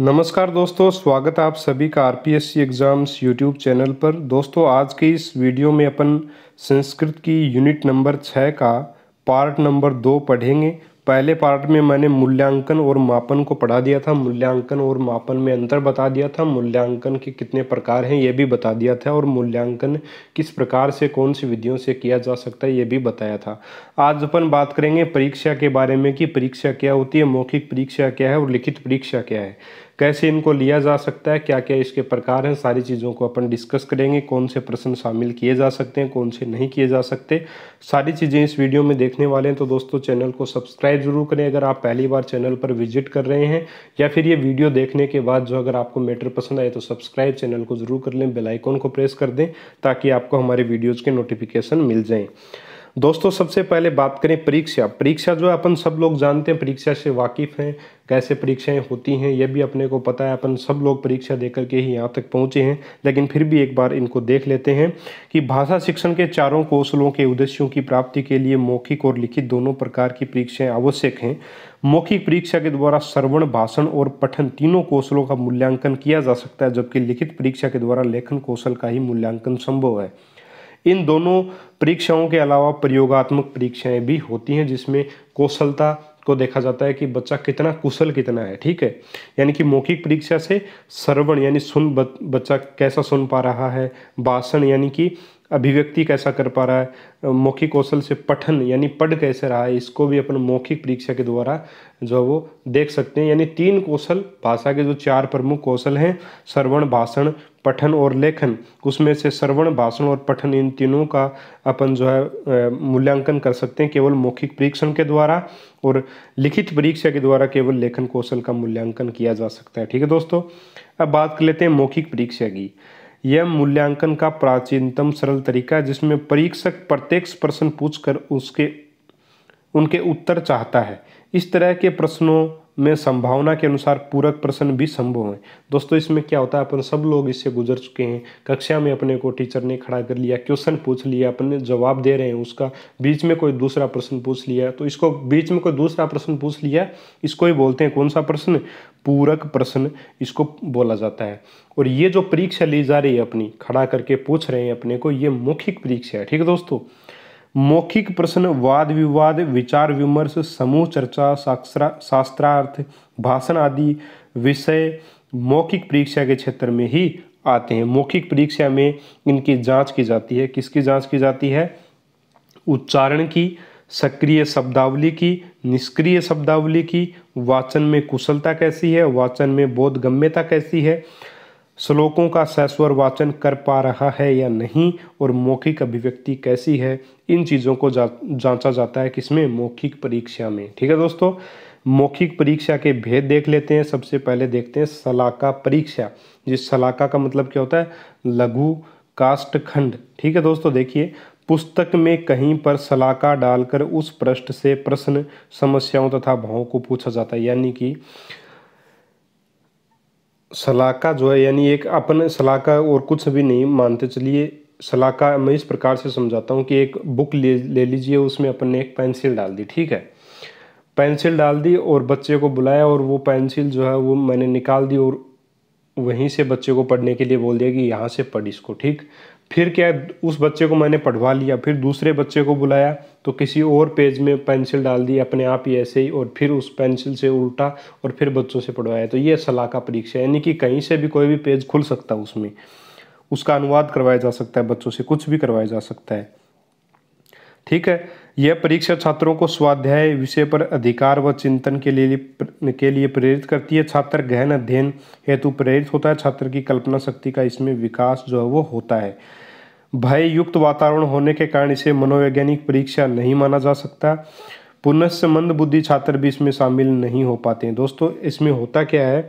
नमस्कार दोस्तों स्वागत है आप सभी का आरपीएससी एग्ज़ाम्स यूट्यूब चैनल पर दोस्तों आज के इस वीडियो में अपन संस्कृत की यूनिट नंबर छः का पार्ट नंबर दो पढ़ेंगे पहले पार्ट में मैंने मूल्यांकन और मापन को पढ़ा दिया था मूल्यांकन और मापन में अंतर बता दिया था मूल्यांकन के कितने प्रकार हैं ये भी बता दिया था और मूल्यांकन किस प्रकार से कौन सी विधियों से किया जा सकता है ये भी बताया था आज अपन बात करेंगे परीक्षा के बारे में कि परीक्षा क्या होती है मौखिक परीक्षा क्या है और लिखित परीक्षा क्या है कैसे इनको लिया जा सकता है क्या क्या इसके प्रकार हैं सारी चीज़ों को अपन डिस्कस करेंगे कौन से प्रश्न शामिल किए जा सकते हैं कौन से नहीं किए जा सकते सारी चीज़ें इस वीडियो में देखने वाले हैं तो दोस्तों चैनल को सब्सक्राइब जरूर करें अगर आप पहली बार चैनल पर विजिट कर रहे हैं या फिर ये वीडियो देखने के बाद जो अगर आपको मैटर पसंद आए तो सब्सक्राइब चैनल को ज़रूर कर लें बेलाइकॉन को प्रेस कर दें ताकि आपको हमारे वीडियोज़ के नोटिफिकेशन मिल जाएँ दोस्तों सबसे पहले बात करें परीक्षा परीक्षा जो है अपन सब लोग जानते हैं परीक्षा से वाकिफ़ हैं कैसे परीक्षाएं होती हैं यह भी अपने को पता है अपन सब लोग परीक्षा देकर के ही यहाँ तक पहुँचे हैं लेकिन फिर भी एक बार इनको देख लेते हैं कि भाषा शिक्षण के चारों कौशलों के उद्देश्यों की प्राप्ति के लिए मौखिक और लिखित दोनों प्रकार की परीक्षाएँ आवश्यक हैं मौखिक परीक्षा के द्वारा श्रवण भाषण और पठन तीनों कौशलों का मूल्यांकन किया जा सकता है जबकि लिखित परीक्षा के द्वारा लेखन कौशल का ही मूल्यांकन संभव है इन दोनों परीक्षाओं के अलावा प्रयोगात्मक परीक्षाएं भी होती हैं जिसमें कौशलता को देखा जाता है कि बच्चा कितना कुशल कितना है ठीक है यानी कि मौखिक परीक्षा से श्रवण यानी सुन बच्चा कैसा सुन पा रहा है भाषण यानी कि अभिव्यक्ति कैसा कर पा रहा है मौखिक कौशल से पठन यानी पढ़ कैसे रहा है इसको भी अपन मौखिक परीक्षा के द्वारा जो वो देख सकते हैं यानी तीन कौशल भाषा के जो चार प्रमुख कौशल हैं श्रवण भाषण पठन और लेखन उसमें से श्रवण भाषण और पठन इन तीनों का अपन जो है मूल्यांकन कर सकते हैं केवल मौखिक परीक्षण के द्वारा और लिखित परीक्षा के द्वारा केवल लेखन कौशल का मूल्यांकन किया जा सकता है ठीक है दोस्तों अब बात कर लेते हैं मौखिक परीक्षा की यह मूल्यांकन का प्राचीनतम सरल तरीका है जिसमें परीक्षक प्रत्यक्ष प्रश्न पूछकर उसके उनके उत्तर चाहता है इस तरह के प्रश्नों में संभावना के अनुसार पूरक प्रश्न भी संभव हैं दोस्तों इसमें क्या होता है अपन सब लोग इससे गुजर चुके हैं कक्षा में अपने को टीचर ने खड़ा कर लिया क्वेश्चन पूछ लिया अपने जवाब दे रहे हैं उसका बीच में कोई दूसरा प्रश्न पूछ लिया तो इसको बीच में कोई दूसरा प्रश्न पूछ लिया इसको ही बोलते हैं कौन सा प्रश्न पूरक प्रश्न इसको बोला जाता है और ये जो परीक्षा ली जा रही है अपनी खड़ा करके पूछ रहे हैं अपने को ये मौखिक परीक्षा है ठीक है दोस्तों मौखिक प्रश्न वाद विवाद विचार विमर्श समूह चर्चा शास्त्रार्थ भाषण आदि विषय मौखिक परीक्षा के क्षेत्र में ही आते हैं मौखिक परीक्षा में इनकी जांच की जाती है किसकी जांच की जाती है उच्चारण की सक्रिय शब्दावली की निष्क्रिय शब्दावली की वाचन में कुशलता कैसी है वाचन में गम्यता कैसी है श्लोकों का सैस्वर वाचन कर पा रहा है या नहीं और मौखिक अभिव्यक्ति कैसी है इन चीज़ों को जा, जांचा जाता है किसमें मौखिक परीक्षा में ठीक है दोस्तों मौखिक परीक्षा के भेद देख लेते हैं सबसे पहले देखते हैं सलाका परीक्षा जिस सलाका का मतलब क्या होता है लघु खंड ठीक है दोस्तों देखिए पुस्तक में कहीं पर सलाका डालकर उस पृष्ठ से प्रश्न समस्याओं तथा भावों को पूछा जाता है यानी कि सलाका जो है यानी एक अपन सलाका और कुछ भी नहीं मानते चलिए सलाका मैं इस प्रकार से समझाता हूँ कि एक बुक ले ले लीजिए उसमें अपन ने एक पेंसिल डाल दी ठीक है पेंसिल डाल दी और बच्चे को बुलाया और वो पेंसिल जो है वो मैंने निकाल दी और वहीं से बच्चे को पढ़ने के लिए बोल दिया कि यहाँ से पढ़ इसको ठीक फिर क्या उस बच्चे को मैंने पढ़वा लिया फिर दूसरे बच्चे को बुलाया तो किसी और पेज में पेंसिल डाल दी अपने आप ही ऐसे ही और फिर उस पेंसिल से उल्टा और फिर बच्चों से पढ़वाया तो ये सलाह का परीक्षा यानी कि कहीं से भी कोई भी पेज खुल सकता है उसमें उसका अनुवाद करवाया जा सकता है बच्चों से कुछ भी करवाया जा सकता है ठीक है यह परीक्षा छात्रों को स्वाध्याय विषय पर अधिकार व चिंतन के लिए के लिए प्रेरित करती है छात्र गहन अध्ययन हेतु प्रेरित होता है छात्र की कल्पना शक्ति का इसमें विकास जो है वो होता है भय युक्त वातावरण होने के कारण इसे मनोवैज्ञानिक परीक्षा नहीं माना जा सकता पुनः मंद बुद्धि छात्र भी इसमें शामिल नहीं हो पाते हैं दोस्तों इसमें होता क्या है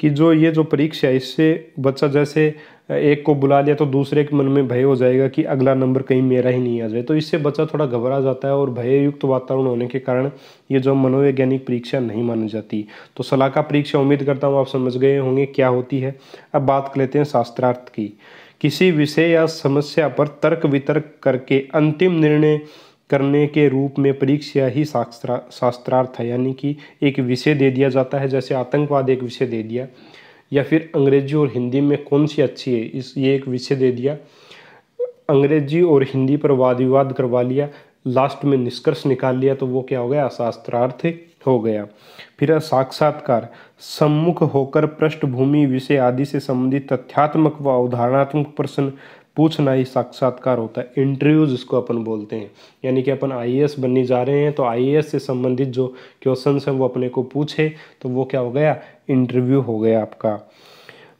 कि जो ये जो परीक्षा है इससे बच्चा जैसे एक को बुला लिया तो दूसरे के मन में भय हो जाएगा कि अगला नंबर कहीं मेरा ही नहीं आ जाए तो इससे बच्चा थोड़ा घबरा जाता है और भययुक्त वातावरण होने के कारण ये जो मनोवैज्ञानिक परीक्षा नहीं मानी जाती तो सलाह का परीक्षा उम्मीद करता हूँ आप समझ गए होंगे क्या होती है अब बात कर लेते हैं शास्त्रार्थ की किसी विषय या समस्या पर तर्क वितर्क करके अंतिम निर्णय करने के रूप में परीक्षा ही शास्त्रा शास्त्रार्थ है यानी कि एक विषय दे दिया जाता है जैसे आतंकवाद एक विषय दे दिया या फिर अंग्रेजी और हिंदी में कौन सी अच्छी है इस ये एक विषय दे दिया अंग्रेजी और हिंदी पर वाद विवाद करवा लिया लास्ट में निष्कर्ष निकाल लिया तो वो क्या हो गया शास्त्रार्थ हो गया फिर साक्षात्कार सम्मुख होकर पृष्ठभूमि विषय आदि से संबंधित तथ्यात्मक व अवधारणात्मक प्रश्न पूछना ही साक्षात्कार होता है इंटरव्यू जिसको अपन बोलते हैं यानी कि अपन आई बनने जा रहे हैं तो आई से संबंधित जो क्वेश्चन हैं वो अपने को पूछे तो वो क्या हो गया इंटरव्यू हो गया आपका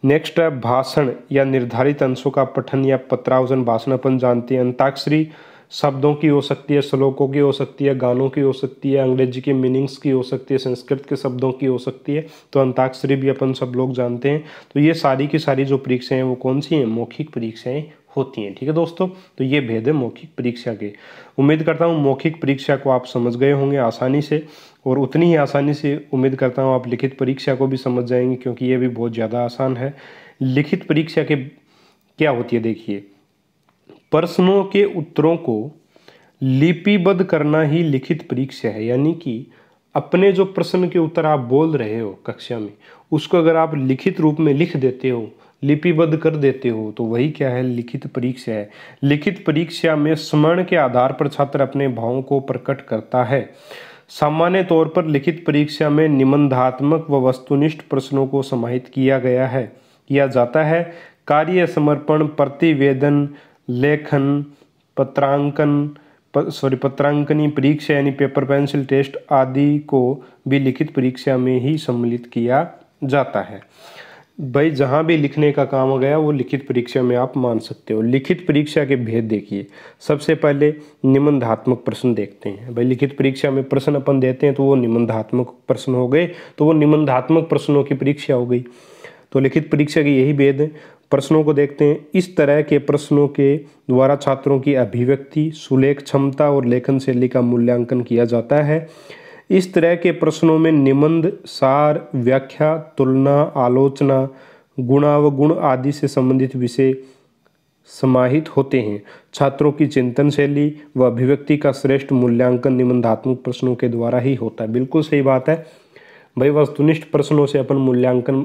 नेक्स्ट है भाषण या निर्धारित अंशों का पठन या पत्रावजन भाषण अपन जानते हैं अंताक्षरी शब्दों की हो सकती है श्लोकों की हो सकती है गानों की हो सकती है अंग्रेजी के मीनिंग्स की हो सकती है संस्कृत के शब्दों की हो सकती है तो अंताक्षरी भी अपन सब लोग जानते हैं तो ये सारी की सारी जो परीक्षाएँ हैं वो कौन सी हैं मौखिक परीक्षाएँ होती हैं ठीक है दोस्तों तो ये भेद है मौखिक परीक्षा के उम्मीद करता हूँ मौखिक परीक्षा को आप समझ गए होंगे आसानी से और उतनी ही आसानी से उम्मीद करता हूँ आप लिखित परीक्षा को भी समझ जाएंगे क्योंकि ये भी बहुत ज़्यादा आसान है लिखित परीक्षा के क्या होती है देखिए प्रश्नों के उत्तरों को लिपिबद्ध करना ही लिखित परीक्षा है यानी कि अपने जो प्रश्न के उत्तर आप बोल रहे हो कक्षा में उसको अगर आप लिखित रूप में लिख देते हो लिपिबद्ध कर देते हो तो वही क्या है लिखित परीक्षा है लिखित परीक्षा में स्मरण के आधार पर छात्र अपने भावों को प्रकट करता है सामान्य तौर पर लिखित परीक्षा में निबंधात्मक व वस्तुनिष्ठ प्रश्नों को समाहित किया गया है किया जाता है कार्य समर्पण प्रतिवेदन लेखन पत्रांकन प, सॉरी पत्रांकनी परीक्षा यानी पेपर पेंसिल टेस्ट आदि को भी लिखित परीक्षा में ही सम्मिलित किया जाता है भाई जहाँ भी लिखने का काम हो गया वो लिखित परीक्षा में आप मान सकते हो लिखित परीक्षा के भेद देखिए सबसे पहले निबंधात्मक प्रश्न देखते हैं भाई लिखित परीक्षा में प्रश्न अपन देते हैं तो वो निबंधात्मक प्रश्न हो गए तो वो निबंधात्मक प्रश्नों की परीक्षा हो गई तो लिखित परीक्षा के यही भेद हैं प्रश्नों को देखते हैं इस तरह के प्रश्नों के द्वारा छात्रों की अभिव्यक्ति सुलेख क्षमता और लेखन शैली का मूल्यांकन किया जाता है इस तरह के प्रश्नों में निबंध सार व्याख्या तुलना आलोचना गुणावगुण आदि से संबंधित विषय समाहित होते हैं छात्रों की चिंतन शैली व अभिव्यक्ति का श्रेष्ठ मूल्यांकन निबंधात्मक प्रश्नों के द्वारा ही होता है बिल्कुल सही बात है भाई वस्तुनिष्ठ प्रश्नों से अपन मूल्यांकन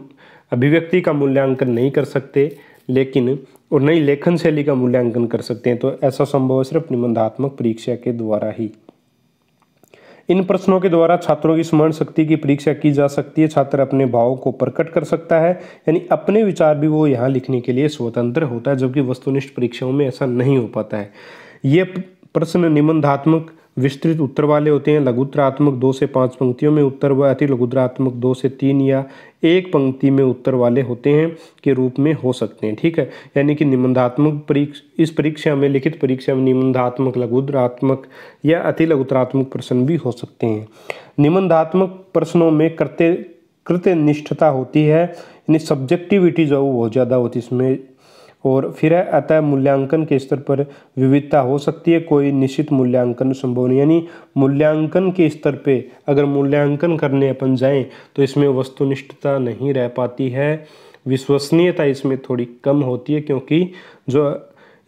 अभिव्यक्ति का मूल्यांकन नहीं कर सकते लेकिन और नई लेखन शैली का मूल्यांकन कर सकते हैं तो ऐसा संभव है सिर्फ निबंधात्मक परीक्षा के द्वारा ही इन प्रश्नों के द्वारा छात्रों की स्मरण शक्ति की परीक्षा की जा सकती है छात्र अपने भावों को प्रकट कर सकता है यानी अपने विचार भी वो यहाँ लिखने के लिए स्वतंत्र होता है जबकि वस्तुनिष्ठ परीक्षाओं में ऐसा नहीं हो पाता है ये प्रश्न निबंधात्मक विस्तृत उत्तर वाले होते हैं लघुत्रात्मक दो से पाँच पंक्तियों में उत्तर व अति लघुत्रात्मक दो से तीन या एक पंक्ति में उत्तर वाले होते हैं के रूप में हो सकते हैं ठीक है यानी कि निबंधात्मक परीक्षा इस परीक्षा में लिखित परीक्षा में निबंधात्मक लघुत्रात्मक या अति लघुत्रात्मक प्रश्न भी हो सकते हैं निबंधात्मक प्रश्नों में कृत्य निष्ठता होती है यानी सब्जेक्टिविटी जो बहुत ज़्यादा होती है इसमें और फिर है अतः मूल्यांकन के स्तर पर विविधता हो सकती है कोई निश्चित मूल्यांकन संभव नहीं यानी मूल्यांकन के स्तर पे अगर मूल्यांकन करने अपन जाएं तो इसमें वस्तुनिष्ठता नहीं रह पाती है विश्वसनीयता इसमें थोड़ी कम होती है क्योंकि जो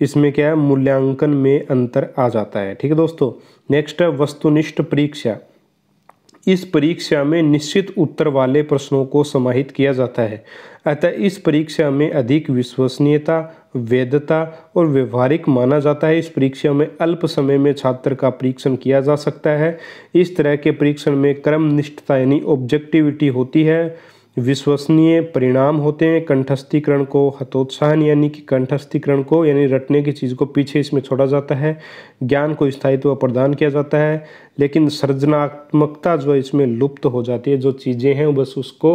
इसमें क्या है मूल्यांकन में अंतर आ जाता है ठीक है दोस्तों नेक्स्ट है वस्तुनिष्ठ परीक्षा इस परीक्षा में निश्चित उत्तर वाले प्रश्नों को समाहित किया जाता है अतः इस परीक्षा में अधिक विश्वसनीयता वैधता और व्यवहारिक माना जाता है इस परीक्षा में अल्प समय में छात्र का परीक्षण किया जा सकता है इस तरह के परीक्षण में क्रमनिष्ठता यानी ऑब्जेक्टिविटी होती है विश्वसनीय परिणाम होते हैं कंठस्थीकरण को हतोत्साहन यानी कि कंठस्थीकरण को यानी रटने की चीज़ को पीछे इसमें छोड़ा जाता है ज्ञान को स्थायित्व प्रदान किया जाता है लेकिन सृजनात्मकता जो इसमें लुप्त हो जाती है जो चीज़ें हैं बस उसको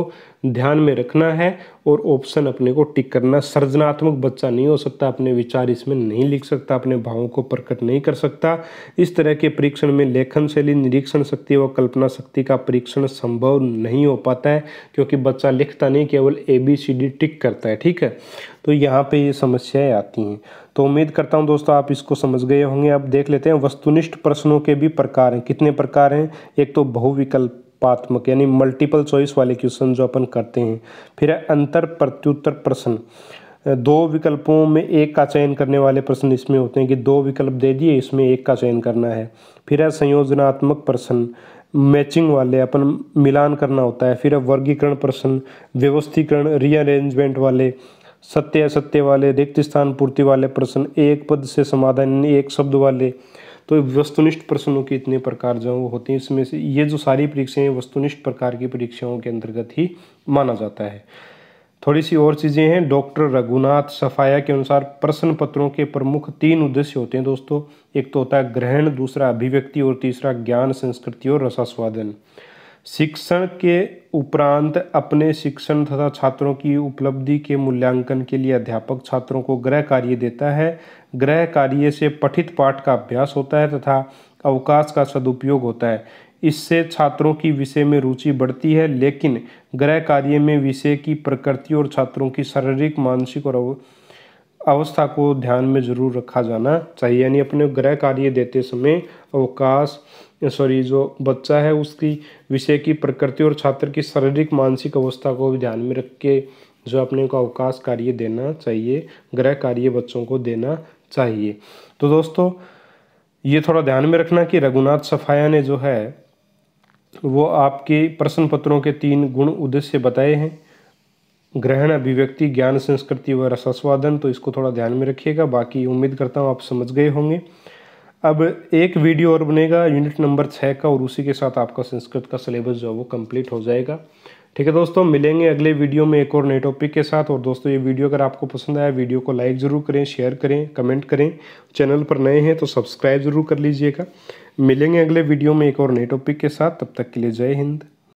ध्यान में रखना है और ऑप्शन अपने को टिक करना सृजनात्मक बच्चा नहीं हो सकता अपने विचार इसमें नहीं लिख सकता अपने भावों को प्रकट नहीं कर सकता इस तरह के परीक्षण में लेखन शैली निरीक्षण शक्ति व कल्पना शक्ति का परीक्षण संभव नहीं हो पाता है क्योंकि बच्चा लिखता नहीं केवल ए बी सी डी टिक करता है ठीक है तो यहाँ पर ये समस्याएँ आती हैं तो उम्मीद करता हूँ दोस्तों आप इसको समझ गए होंगे अब देख लेते हैं वस्तुनिष्ठ प्रश्नों के भी प्रकार हैं कितने प्रकार हैं एक तो बहुविकल्प पात्मक यानी मल्टीपल चॉइस वाले क्वेश्चन जो अपन करते हैं फिर है अंतर प्रत्युत्तर प्रश्न दो विकल्पों में एक का चयन करने वाले प्रश्न इसमें होते हैं कि दो विकल्प दे दिए इसमें एक का चयन करना है फिर है संयोजनात्मक प्रश्न मैचिंग वाले अपन मिलान करना होता है फिर है वर्गीकरण प्रश्न व्यवस्थीकरण रीअरेंजमेंट वाले सत्य असत्य वाले रिक्त स्थान पूर्ति वाले प्रश्न एक पद से समाधान एक शब्द वाले तो वस्तुनिष्ठ प्रश्नों के इतने प्रकार जो वो होते हैं इसमें से ये जो सारी परीक्षाएं वस्तुनिष्ठ प्रकार की परीक्षाओं के अंतर्गत ही माना जाता है थोड़ी सी और चीज़ें हैं डॉक्टर रघुनाथ सफाया के अनुसार प्रश्न पत्रों के प्रमुख तीन उद्देश्य होते हैं दोस्तों एक तो होता है ग्रहण दूसरा अभिव्यक्ति और तीसरा ज्ञान संस्कृति और रसास्वादन शिक्षण के उपरांत अपने शिक्षण तथा छात्रों की उपलब्धि के मूल्यांकन के लिए अध्यापक छात्रों को गृह कार्य देता है गृह कार्य से पठित पाठ का अभ्यास होता है तथा अवकाश का सदुपयोग होता है इससे छात्रों की विषय में रुचि बढ़ती है लेकिन गृह कार्य में विषय की प्रकृति और छात्रों की शारीरिक मानसिक और अवस्था को ध्यान में जरूर रखा जाना चाहिए यानी अपने ग्रह कार्य देते समय अवकाश सॉरी जो बच्चा है उसकी विषय की प्रकृति और छात्र की शारीरिक मानसिक अवस्था को भी ध्यान में रख के जो अपने को अवकाश कार्य देना चाहिए ग्रह कार्य बच्चों को देना चाहिए तो दोस्तों ये थोड़ा ध्यान में रखना कि रघुनाथ सफाया ने जो है वो आपके प्रश्न पत्रों के तीन गुण उद्देश्य बताए हैं ग्रहण अभिव्यक्ति ज्ञान संस्कृति व रसास्वादन तो इसको थोड़ा ध्यान में रखिएगा बाकी उम्मीद करता हूँ आप समझ गए होंगे अब एक वीडियो और बनेगा यूनिट नंबर छः का और उसी के साथ आपका संस्कृत का सिलेबस जो है वो कंप्लीट हो जाएगा ठीक है दोस्तों मिलेंगे अगले वीडियो में एक और नए टॉपिक के साथ और दोस्तों ये वीडियो अगर आपको पसंद आया वीडियो को लाइक ज़रूर करें शेयर करें कमेंट करें चैनल पर नए हैं तो सब्सक्राइब ज़रूर कर लीजिएगा मिलेंगे अगले वीडियो में एक और नए टॉपिक के साथ तब तक के लिए जय हिंद